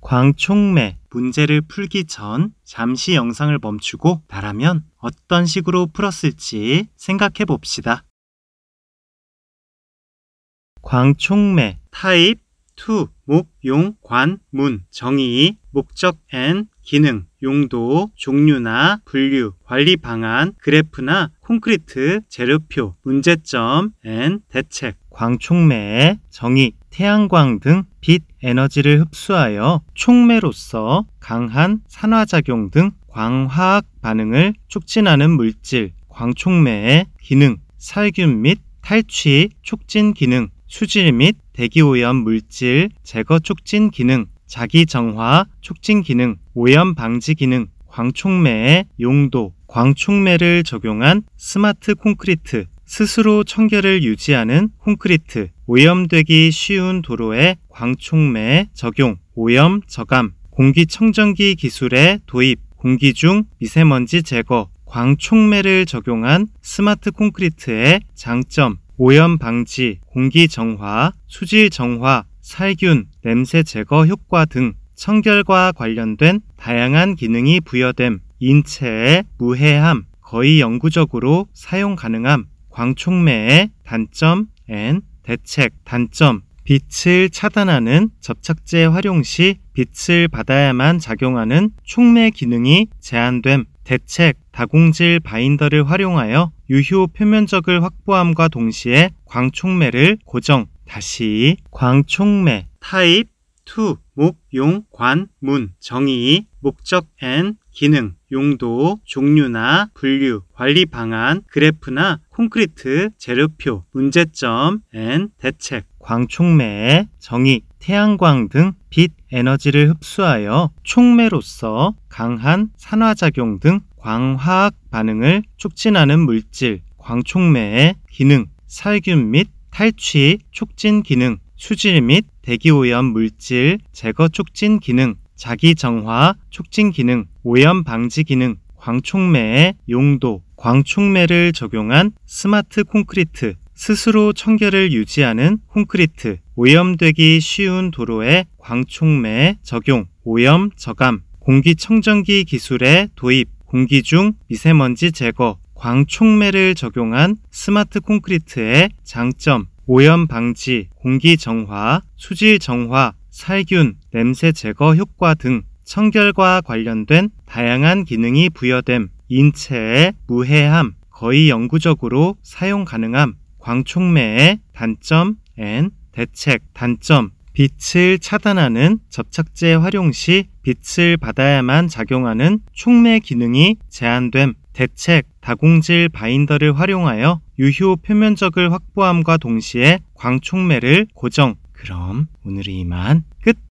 광촉매 문제를 풀기 전 잠시 영상을 멈추고 나라면 어떤 식으로 풀었을지 생각해 봅시다. 광촉매 타입 2 목, 용, 관, 문 정의 목적 a 기능 용도, 종류나 분류, 관리 방안, 그래프나 콘크리트, 재료표, 문제점, n 대책, 광촉매 정의, 태양광 등 빛 에너지를 흡수하여 촉매로서 강한 산화작용 등 광화학 반응을 촉진하는 물질, 광촉매의 기능, 살균 및 탈취 촉진 기능, 수질 및 대기오염 물질 제거 촉진 기능, 자기 정화, 촉진 기능, 오염 방지 기능, 광촉매의 용도, 광촉매를 적용한 스마트 콘크리트, 스스로 청결을 유지하는 콘크리트, 오염되기 쉬운 도로에 광촉매 적용, 오염 저감, 공기청정기 기술의 도입, 공기 중 미세먼지 제거, 광촉매를 적용한 스마트 콘크리트의 장점, 오염 방지, 공기 정화, 수질 정화, 살균, 냄새 제거 효과 등 청결과 관련된 다양한 기능이 부여됨, 인체의 무해함, 거의 영구적으로 사용 가능함, 광촉매의 단점 N 대책 단점 빛을 차단하는 접착제 활용 시 빛을 받아야만 작용하는 촉매 기능이 제한됨. 대책 다공질 바인더를 활용하여 유효 표면적을 확보함과 동시에 광촉매를 고정, 다시 광촉매 타입 투 목 용 관문 정의 목적 a n 기능 용도 종류나 분류 관리 방안 그래프나 콘크리트 재료표 문제점 a n 대책 광촉매의 정의 태양광 등 빛 에너지를 흡수하여 촉매로서 강한 산화작용 등 광화학 반응을 촉진하는 물질 광촉매의 기능 살균 및 탈취 촉진 기능, 수질 및 대기오염 물질 제거 촉진 기능, 자기 정화 촉진 기능, 오염 방지 기능, 광촉매의 용도, 광촉매를 적용한 스마트 콘크리트, 스스로 청결을 유지하는 콘크리트, 오염되기 쉬운 도로에 광촉매 적용, 오염 저감, 공기청정기 기술의 도입, 공기 중 미세먼지 제거, 광촉매를 적용한 스마트 콘크리트의 장점, 오염 방지, 공기 정화, 수질 정화, 살균, 냄새 제거 효과 등 청결과 관련된 다양한 기능이 부여됨, 인체에 무해함, 거의 영구적으로 사용 가능함, 광촉매의 단점 N 대책 단점 빛을 차단하는 접착제 활용 시 빛을 받아야만 작용하는 촉매 기능이 제한됨. 대책 다공질 바인더를 활용하여 유효 표면적을 확보함과 동시에 광촉매를 고정. 그럼 오늘은 이만 끝!